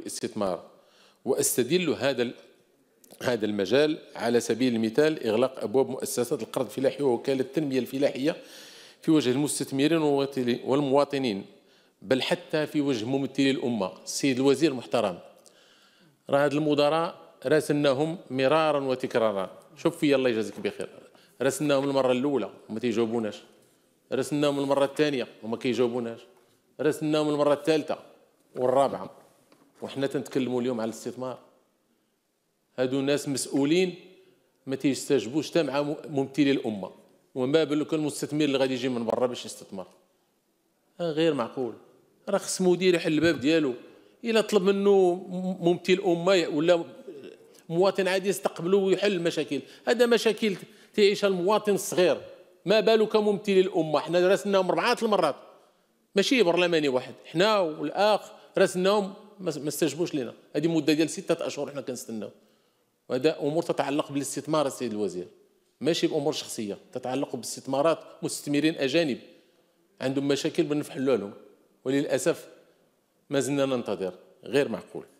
الاستثمار واستدل هذا هذا المجال على سبيل المثال إغلاق أبواب مؤسسات القرض الفلاحي ووكالة التنمية الفلاحية في وجه المستثمرين والمواطنين بل حتى في وجه ممثلي الأمة السيد الوزير محترم راه هاد المدراء راسلناهم مرارا وتكرارا شوف في الله يجازيك بخير راسلناهم المرة الأولى وما تيجاوبوناش راسلناهم المرة الثانية وما كيجاوبوناش راسلناهم المرة الثالثة والرابعة وحنا تنتكلموا اليوم على الاستثمار هادو ناس مسؤولين ما تيستجبوش حتى مع ممثلي الامه وما بالك المستثمر اللي غادي يجي من برا باش يستثمر آه، غير معقول راه خص مدير يحل الباب ديالو الا طلب منه ممثل الامه ولا مواطن عادي يستقبله ويحل المشاكل هذا مشاكل تعيشها المواطن الصغير ما بالك ممثلي الامه حنا راسلناهم اربعات المرات ماشي برلماني واحد حنا والاخ راسلناهم ما استجبوش لنا هذه مده ديال سته اشهر حنا كنستناو وهذا امور تتعلق بالاستثمار السيد الوزير ماشي بامور شخصيه تتعلق باستثمارات مستثمرين اجانب عندهم مشاكل بنفحلوا لهم وللاسف ما زلنا ننتظر غير معقول